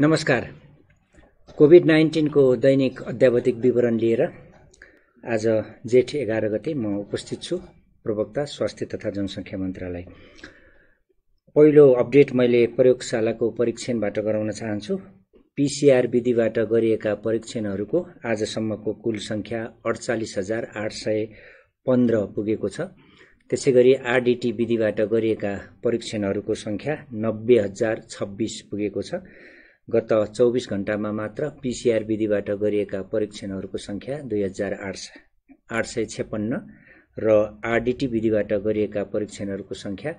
नमस्कार कोभिड नाइन्टिनको दैनिक अध्यावधिक विवरण लिएर आज जेठ एघार गते म उपस्थित छु प्रवक्ता स्वास्थ्य तथा जनसङ्ख्या मन्त्रालय पहिलो अपडेट मैले प्रयोगशालाको परीक्षणबाट गराउन चाहन्छु पिसिआर विधिबाट गरिएका परीक्षणहरूको आजसम्मको कुल सङ्ख्या अडचालिस हजार आठ सय पन्ध्र पुगेको छ त्यसै गरी आरडिटी विधिबाट गरिएका परीक्षणहरूको सङ्ख्या नब्बे हजार छब्बिस पुगेको छ गत चौबिस घण्टामा मात्र पिसिआर विधिबाट गरिएका परीक्षणहरूको सङ्ख्या दुई हजार आठ आठ सय छेपन्न र आरडिटी विधिबाट गरिएका परीक्षणहरूको सङ्ख्या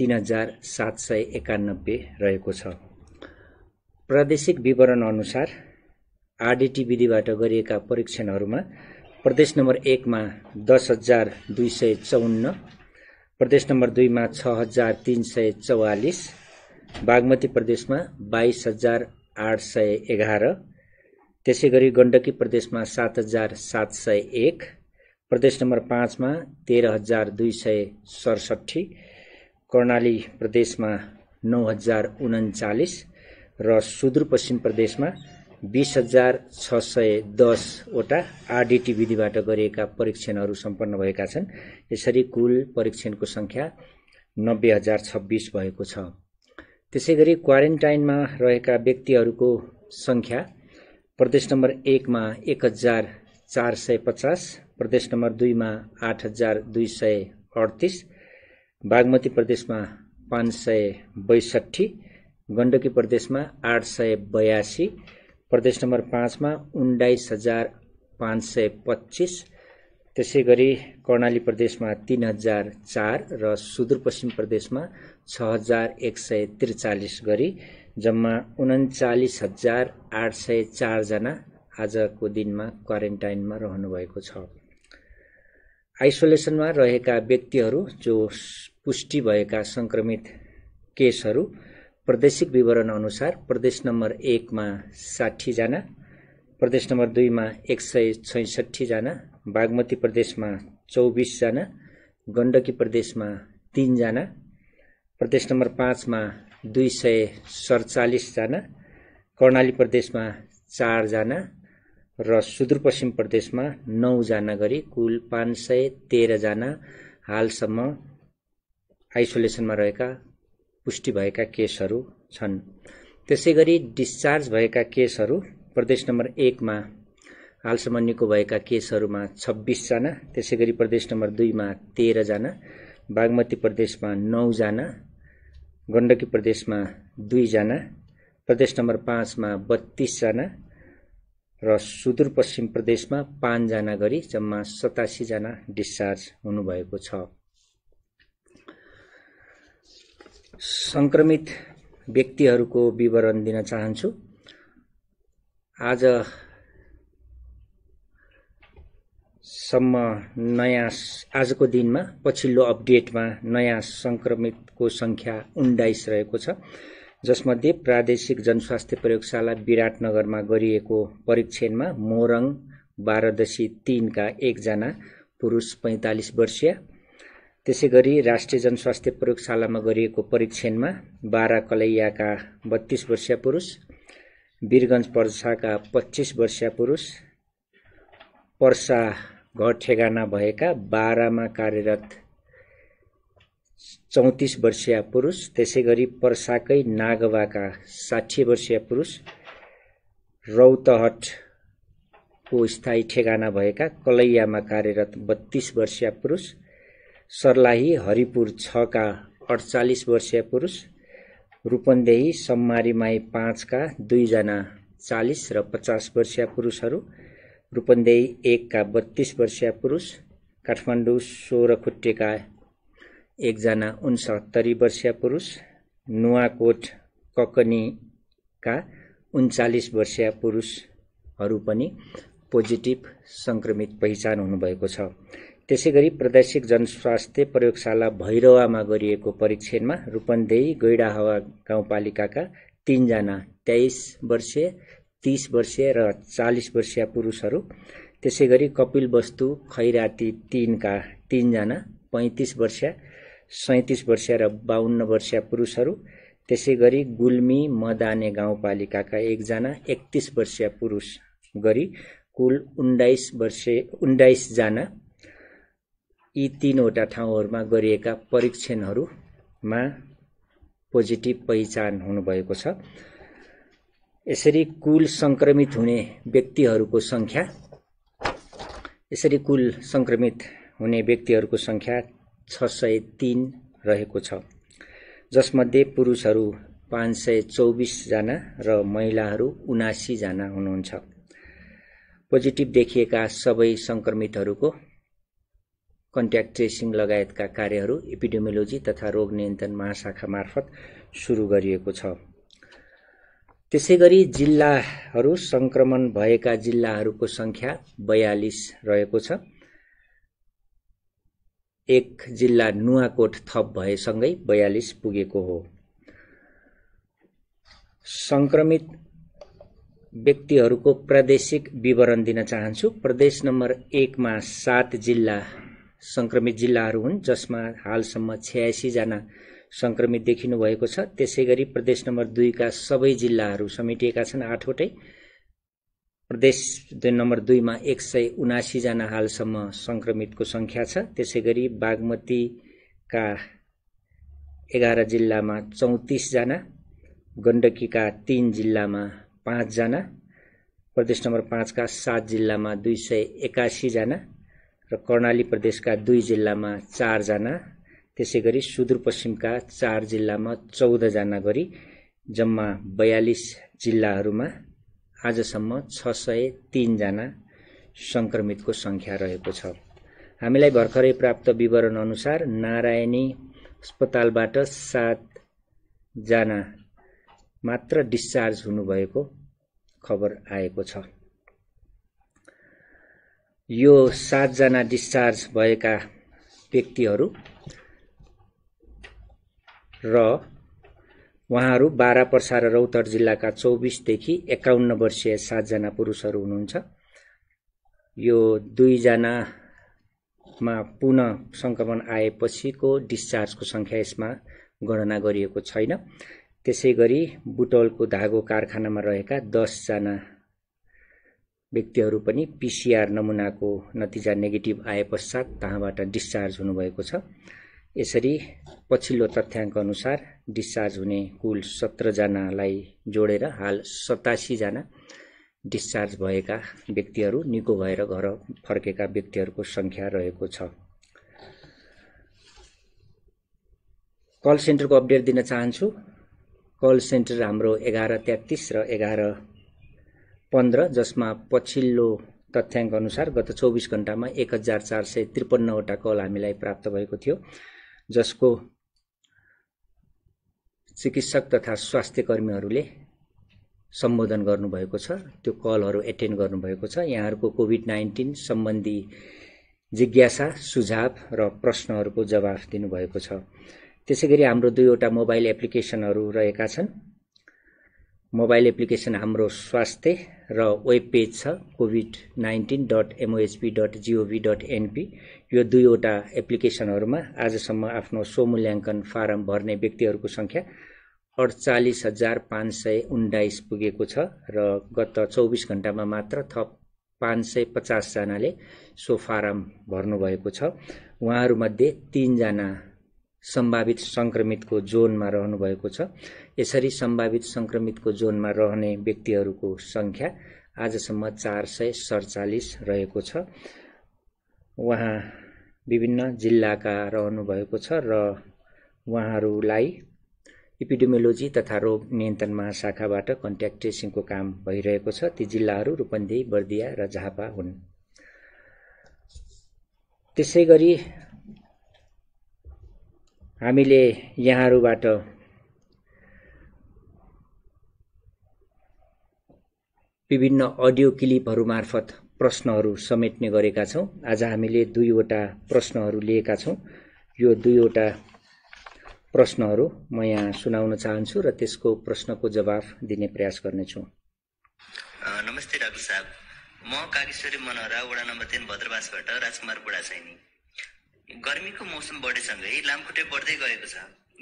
तिन हजार सात सय एकानब्बे रहेको छ प्रादेशिक विवरण अनुसार आरडिटी विधिबाट गरिएका परीक्षणहरूमा प्रदेश नम्बर एकमा दस हजार दुई सय चौन्न प्रदेश नम्बर दुईमा छ हजार तिन सय चौवालिस बागमती प्रदेशमा बाइस हजार आठ सय एघार त्यसै गरी गण्डकी प्रदेशमा सात हजार सात सय एक प्रदेश नम्बर पाँचमा तेह्र हजार दुई सय सडसट्ठी कर्णाली प्रदेशमा नौ हजार उन्चालिस र सुदूरपश्चिम प्रदेशमा बिस हजार छ सय दसवटा आरडिटी विधिबाट गरिएका परीक्षणहरू सम्पन्न भएका छन् यसरी कुल परीक्षणको सङ्ख्या नब्बे हजार छब्बिस भएको छ त्यसै गरी क्वारेन्टाइनमा रहेका व्यक्तिहरूको सङ्ख्या प्रदेश नम्बर एकमा एक हजार चार सय पचास प्रदेश नम्बर दुईमा आठ हजार दुई सय अडतिस बागमती प्रदेशमा पाँच सय बैसठी गण्डकी प्रदेशमा आठ सय बयासी प्रदेश नम्बर पाँचमा उन्नाइस हजार पाँच सय पच्चिस त्यसै गरी कर्णाली प्रदेशमा तिन हजार चार र सुदूरपश्चिम प्रदेशमा छ हजार एक सय त्रिचालिस गरी जम्मा उन्चालिस हजार आठ सय चारजना आजको दिनमा क्वारेन्टाइनमा रहनुभएको छ आइसोलेसनमा रहेका व्यक्तिहरू जो पुष्टि भएका संक्रमित केसहरू प्रदेशिक विवरण अनुसार प्रदेश नम्बर एकमा साठीजना प्रदेश नम्बर दुईमा एक सय छैसठीजना बागमती प्रदेशमा चौबिसजना गण्डकी प्रदेशमा तिनजना प्रदेश नम्बर पाँचमा दुई सय सडचालिसजना कर्णाली प्रदेशमा चारजना र सुदूरपश्चिम प्रदेशमा नौजना गरी कुल पाँच सय तेह्रजना हालसम्म आइसोलेसनमा रहेका पुष्टि भएका केसहरू छन् त्यसै गरी डिस्चार्ज भएका केसहरू प्रदेश नम्बर एकमा हालसम्म निको भएका केसहरूमा छब्बिसजना त्यसै गरी प्रदेश नम्बर दुईमा तेह्रजना बागमती प्रदेशमा नौजना गण्डकी प्रदेशमा दुईजना प्रदेश नम्बर पाँचमा बत्तिसजना र सुदूरपश्चिम प्रदेशमा पाँचजना गरी जम्मा सतासीजना डिस्चार्ज हुनुभएको छ संक्रमित व्यक्तिहरूको विवरण दिन चाहन्छु आज सम्म नयाँ आजको दिनमा पछिल्लो अपडेटमा नयाँ सङ्क्रमितको सङ्ख्या उन्नाइस रहेको छ जसमध्ये प्रादेशिक जनस्वास्थ्य प्रयोगशाला विराटनगरमा गरिएको परीक्षणमा मोरङ बाह्रदशी तिनका एकजना पुरुष पैँतालिस वर्षीय त्यसै गरी राष्ट्रिय जनस्वास्थ्य प्रयोगशालामा गरिएको परीक्षणमा बाह्र कलैयाका बत्तिस वर्षीय पुरुष वीरगञ्ज पर्साका पच्चिस वर्षीय पुरुष पर्सा घर ठेगाना भएका बाह्रमा कार्यरत चौतिस वर्षीय पुरुष त्यसै गरी पर्साकै नागवाका साठी वर्षीय पुरुष रौतहटको स्थायी ठेगाना भएका कलैयामा कार्यरत बत्तीस वर्षीय पुरुष सर्लाही हरिपुर छका अडचालिस वर्षीय पुरुष रूपन्देही सम्मारीमाई पाँचका दुईजना चालिस र पचास वर्षीय पुरुषहरू रूपन्देही एकका बत्तीस वर्षीय पुरुष काठमाडौँ सोह्र खुट्टेका एकजना उनसत्तरी वर्षीय पुरुष नुवाकोट ककनीका उन्चालिस वर्षीय पुरुषहरू पनि पोजिटिभ सङ्क्रमित पहिचान हुनुभएको छ त्यसै गरी प्रादेशिक जनस्वास्थ्य प्रयोगशाला भैरवामा गरिएको परीक्षणमा रूपन्देही गैडाहावा गाउँपालिकाका तिनजना तेइस वर्षीय तीस वर्षीय र चालिस वर्षीय पुरुषहरू त्यसै गरी कपिल वस्तु खैराती तिनका तिनजना पैँतिस वर्षीय सैँतिस वर्षीय र बाहन्न वर्षीय पुरुषहरू त्यसै गरी गुल्मी मदाने गाउँपालिकाका एकजना एकतिस वर्षीय पुरुष गरी कुल उन्नाइस वर्षे उन्नाइसजना यी तिनवटा ठाउँहरूमा गरिएका परीक्षणहरूमा पोजिटिभ पहिचान हुनुभएको छ यसरी कुल संक्रमित हुने व्यक्तिहरूको संख्या यसरी कुल संक्रमित हुने व्यक्तिहरूको संख्या छ सय तिन रहेको छ जसमध्ये पुरुषहरू पाँच सय चौबिसजना र महिलाहरू उनासीजना हुनुहुन्छ पोजिटिभ देखिएका सबै सङ्क्रमितहरूको कन्ट्याक्ट ट्रेसिङ लगायतका कार्यहरू एपिडेमियोलोजी तथा रोग नियन्त्रण महाशाखा मार्फत सुरु गरिएको छ त्यसै गरी जिल्लाहरू सङ्क्रमण भएका जिल्लाहरूको संख्या बयालिस रहेको छ एक जिल्ला नुवाकोट थप भएसँगै बयालिस पुगेको हो संक्रमित व्यक्तिहरूको प्रादेशिक विवरण दिन चाहन्छु प्रदेश नम्बर एकमा सात जिल्ला संक्रमित जिल्लाहरू हुन् जसमा हालसम्म छ्यासीजना जना संक्रमित देखिनु भएको छ त्यसै गरी प्रदेश नम्बर दुईका सबै जिल्लाहरू समेटिएका छन् आठवटै प्रदेश नम्बर दुईमा एक सय उनासीजना हालसम्म सङ्क्रमितको सङ्ख्या छ त्यसै गरी बागमतीका एघार जिल्लामा चौतिसजना गण्डकीका तिन जिल्लामा पाँचजना प्रदेश नम्बर पाँचका सात जिल्लामा दुई सय एकासीजना र कर्णाली प्रदेशका दुई जिल्लामा चारजना त्यसै गरी सुदूरपश्चिमका चार जिल्लामा चौधजना गरी जम्मा बयालिस जिल्लाहरूमा आजसम्म छ सय तिनजना सङ्क्रमितको सङ्ख्या रहेको छ हामीलाई भर्खरै प्राप्त विवरण अनुसार नारायणी अस्पतालबाट सातजना मात्र डिस्चार्ज हुनुभएको खबर आएको छ यो सातजना डिस्चार्ज भएका व्यक्तिहरू र उहाँहरू बारा पर्सा र रौतहट जिल्लाका चौबिसदेखि एकाउन्न वर्षीय सातजना पुरुषहरू हुनुहुन्छ यो दुईजनामा पुनः सङ्क्रमण आएपछिको डिस्चार्जको सङ्ख्या यसमा गणना गरिएको छैन त्यसै गरी बुटौलको धागो कारखानामा रहेका दसजना व्यक्तिहरू पनि पिसिआर नमुनाको नतिजा नेगेटिभ आए पश्चात तहाँबाट डिस्चार्ज हुनुभएको छ यसरी पछिल्लो तथ्याङ्क अनुसार डिस्चार्ज हुने कुल सत्रजनालाई जोडेर हाल सतासीजना डिस्चार्ज भएका व्यक्तिहरू निको भएर घर फर्केका व्यक्तिहरूको सङ्ख्या रहेको छ कल सेन्टरको अपडेट दिन चाहन्छु कल सेन्टर हाम्रो एघार तेत्तिस र एघार पन्ध्र जसमा पछिल्लो तथ्याङ्क अनुसार गत चौबिस घन्टामा एक हजार चार सय त्रिपन्नवटा कल हामीलाई प्राप्त भएको थियो जसको चिकित्सक तथा स्वास्थ्य कर्मीहरूले सम्बोधन गर्नुभएको छ त्यो कलहरू एटेन्ड गर्नुभएको छ यहाँहरूको कोभिड नाइन्टिन सम्बन्धी जिज्ञासा सुझाव र प्रश्नहरूको जवाफ दिनुभएको छ त्यसै गरी हाम्रो दुईवटा मोबाइल एप्लिकेसनहरू रहेका छन् मोबाइल एप्लिकेसन हाम्रो स्वास्थ्य र वेब पेज छ Covid nineteen dot MOHP dot gov dot NP यो दुईवटा एप्लिकेसनहरूमा आजसम्म आफ्नो स्वमूल्याङ्कन फारम भर्ने व्यक्तिहरूको सङ्ख्या अडचालिस हजार पाँच सय उन्नाइस पुगेको छ र गत चौबिस घन्टामा मात्र थप पाँच सय पचासजनाले सो फारम भर्नुभएको छ उहाँहरूमध्ये तिनजना सम्भावित सङ्क्रमितको जोनमा रहनुभएको छ यसरी सम्भावित सङ्क्रमितको जोनमा रहने व्यक्तिहरूको सङ्ख्या आजसम्म चार सय सडचालिस रहेको छ उहाँ विभिन्न जिल्लाका रहनुभएको छ र उहाँहरूलाई इपिडेमियोलोजी तथा रोग नियन्त्रण महाशाखाबाट कन्ट्याक्ट ट्रेसिङको काम भइरहेको छ ती जिल्लाहरू रूपन्देही बर्दिया र झापा हुन् त्यसै गरी हामीले यहाँहरूबाट विभिन्न अडियो क्लिपहरू मार्फत प्रश्नहरू समेट्ने गरेका छौँ आज हामीले दुईवटा प्रश्नहरू लिएका छौँ यो दुईवटा प्रश्नहरू म यहाँ सुनाउन चाहन्छु र त्यसको प्रश्नको जवाफ दिने प्रयास गर्नेछु नमस्ते डाक्टर साहब म कागेश्वरी मनोहरा वडा नम्बर तिन भद्रवासबाट राजकुमार बुढा सैनी गर्मीको मौसम बढेसँगै लामखुट्टे बढ्दै गएको छ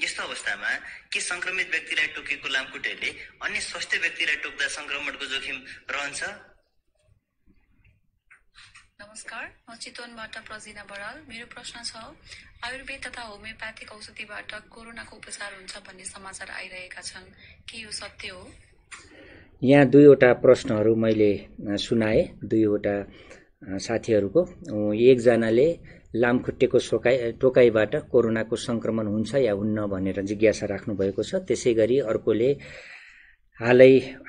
यस्तो अवस्थामा के संक्रमित व्यक्तिलाई टोकेको लामखुट्टेले अन्य स्वास्थ्य व्यक्तिलाई टोक्दा संक्रमणको जोखिम रहन्छ नमस्कार म चितवनबाट प्रजिना बराल मेरो प्रश्न छ आयुर्वेद तथा होमियोप्याथिक औषधिबाट कोरोनाको उपचार हुन्छ भन्ने समाचार आइरहेका छन् के यो सत्य हो यहाँ दुईवटा प्रश्नहरू मैले सुनाएँ दुईवटा साथीहरूको एकजनाले लामखुट्टेको सोकाइ टोकाइबाट कोरोनाको संक्रमण हुन्छ या हुन्न भनेर जिज्ञासा राख्नुभएको छ त्यसै गरी अर्कोले हालै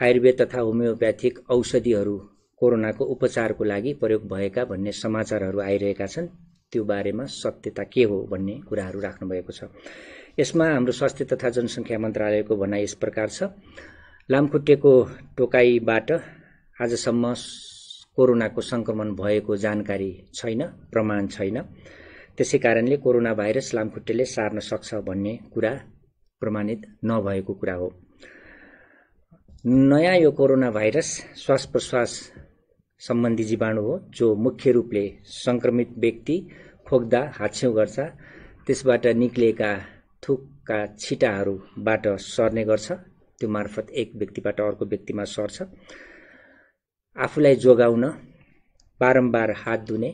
आयुर्वेद तथा होमियोप्याथिक औषधिहरू कोरोनाको उपचारको लागि प्रयोग भएका भन्ने समाचारहरू आइरहेका छन् त्यो बारेमा सत्यता के हो भन्ने कुराहरू राख्नुभएको छ यसमा हाम्रो स्वास्थ्य तथा जनसङ्ख्या मन्त्रालयको भनाइ यस प्रकार छ लामखुट्टेको टोकाइबाट आजसम्म कोरोनाको संक्रमण भएको जानकारी छैन प्रमाण छैन त्यसै कारणले कोरोना भाइरस लामखुट्टेले सार्न सक्छ भन्ने कुरा प्रमाणित नभएको कुरा हो नयाँ यो कोरोना भाइरस श्वास प्रश्वास सम्बन्धी जीवाणु हो जो मुख्य रूपले संक्रमित व्यक्ति खोक्दा हाछ्यौँ गर्छ त्यसबाट निक्लिएका थुकका छिटाहरूबाट सर्ने गर्छ त्यो मार्फत एक व्यक्तिबाट अर्को व्यक्तिमा सर्छ आफूलाई जोगाउन बारम्बार हात धुने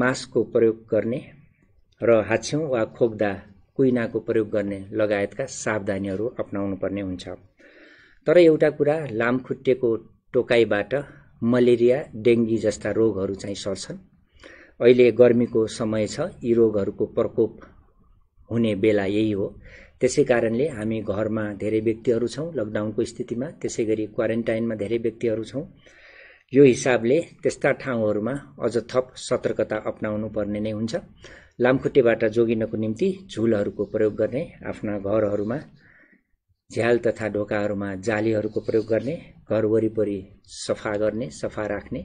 मास्कको प्रयोग गर्ने र हाछ्यौँ वा खोक्दा कुइनाको प्रयोग गर्ने लगायतका सावधानीहरू अप्नाउनु पर्ने हुन्छ तर एउटा कुरा लामखुट्टेको टोकाइबाट मलेरिया डेङ्गी जस्ता रोगहरू चाहिँ सर्छन् अहिले गर्मीको समय छ यी रोगहरूको प्रकोप हुने बेला यही हो त्यसै कारणले हामी घरमा धेरै व्यक्तिहरू छौँ लकडाउनको स्थितिमा त्यसै गरी क्वारेन्टाइनमा धेरै व्यक्तिहरू छौँ यो हिसाबले त्यस्ता ठाउँहरूमा अझ थप सतर्कता अप्नाउनु पर्ने नै हुन्छ लामखुट्टेबाट जोगिनको निम्ति झुलहरूको प्रयोग गर्ने आफ्ना घरहरूमा झ्याल तथा ढोकाहरूमा जालीहरूको प्रयोग गर्ने घर वरिपरि सफा गर्ने सफा राख्ने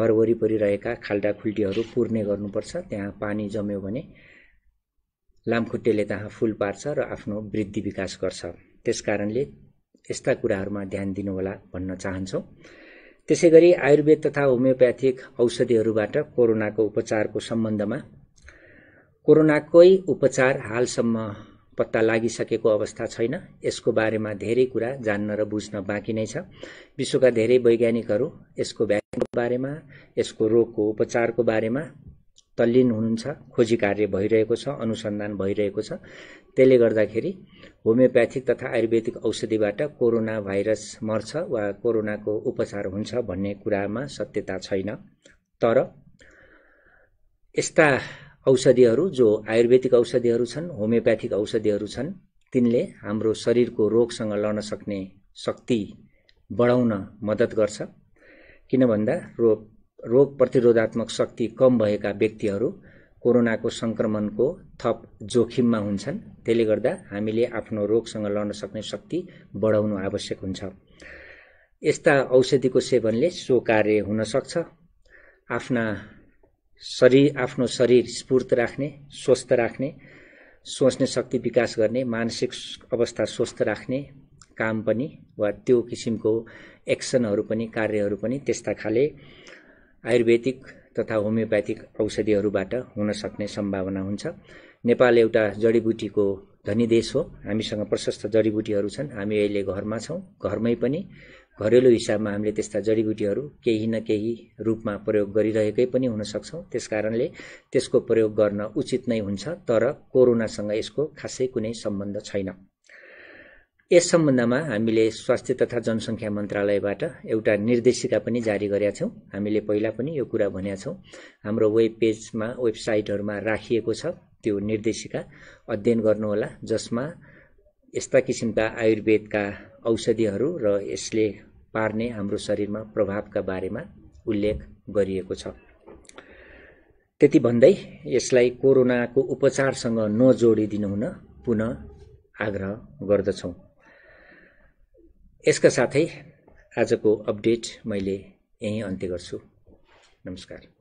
घर वरिपरि रहेका खाल्टा खुल्टीहरू पुर्ने गर्नुपर्छ त्यहाँ पानी जम्यो भने लामखुट्टेले त्यहाँ फुल पार्छ र आफ्नो वृद्धि विकास गर्छ त्यसकारणले यस्ता कुराहरूमा ध्यान दिनुहोला भन्न चाहन्छौँ त्यसै गरी आयुर्वेद तथा होमियोप्याथिक औषधिहरूबाट कोरोनाको उपचारको सम्बन्धमा कोरोनाकै उपचार हालसम्म पत्ता लागिसकेको अवस्था छैन यसको बारेमा धेरै कुरा जान्न र बुझ्न बाँकी नै छ विश्वका धेरै वैज्ञानिकहरू यसको भ्याक्सिनको बारेमा यसको रोगको उपचारको बारेमा तल्लीन हुनुहुन्छ खोजी कार्य भइरहेको छ अनुसन्धान भइरहेको छ त्यसले गर्दाखेरि होमियोप्याथिक तथा आयुर्वेदिक औषधिबाट कोरोना भाइरस मर्छ वा कोरोनाको उपचार हुन्छ भन्ने कुरामा सत्यता छैन तर यस्ता औषधिहरू जो आयुर्वेदिक औषधिहरू छन् होमियोप्याथिक औषधिहरू छन् तिनले हाम्रो शरीरको रोगसँग लड्न सक्ने शक्ति बढाउन मद्दत गर्छ किन भन्दा रोग रोग प्रतिरोधात्मक शक्ति कम भएका व्यक्तिहरू कोरोनाको सङ्क्रमणको थप जोखिममा हुन्छन् त्यसले गर्दा हामीले आफ्नो रोगसँग लड्न सक्ने शक्ति बढाउनु आवश्यक हुन्छ यस्ता औषधिको सेवनले सो कार्य हुनसक्छ आफ्ना शरीर आफ्नो शरीर स्फूर्त राख्ने स्वस्थ राख्ने सोच्ने शक्ति विकास गर्ने मानसिक अवस्था स्वस्थ राख्ने काम पनि वा त्यो किसिमको एक्सनहरू पनि कार्यहरू पनि त्यस्ता खाले आयुर्वेदिक तथा होमियोप्याथिक औषधिहरूबाट हुन सक्ने सम्भावना हुन्छ नेपाल एउटा जडीबुटीको धनी देश हो हामीसँग प्रशस्त जडीबुटीहरू छन् हामी अहिले घरमा छौँ घरमै पनि घरेलु हिसाबमा हामीले त्यस्ता जडीबुटीहरू केही न केही रूपमा प्रयोग गरिरहेकै पनि हुन सक्छौँ त्यसकारणले त्यसको प्रयोग गर्न उचित नै हुन्छ तर कोरोनासँग यसको खासै कुनै सम्बन्ध छैन यस सम्बन्धमा हामीले स्वास्थ्य तथा जनसङ्ख्या मन्त्रालयबाट एउटा निर्देशिका पनि जारी गरेका छौँ हामीले पहिला पनि यो कुरा भनेका छौँ हाम्रो वेब पेजमा वेबसाइटहरूमा राखिएको छ त्यो निर्देशिका अध्ययन गर्नुहोला जसमा यस्ता किसिमका आयुर्वेदका औषधिहरू र यसले पार्ने हाम्रो शरीरमा प्रभावका बारेमा उल्लेख गरिएको छ त्यति भन्दै यसलाई कोरोनाको उपचारसँग नजोडिदिनु हुन पुनः आग्रह गर्दछौँ यसका साथै आजको अपडेट मैले यहीँ अन्त्य गर्छु नमस्कार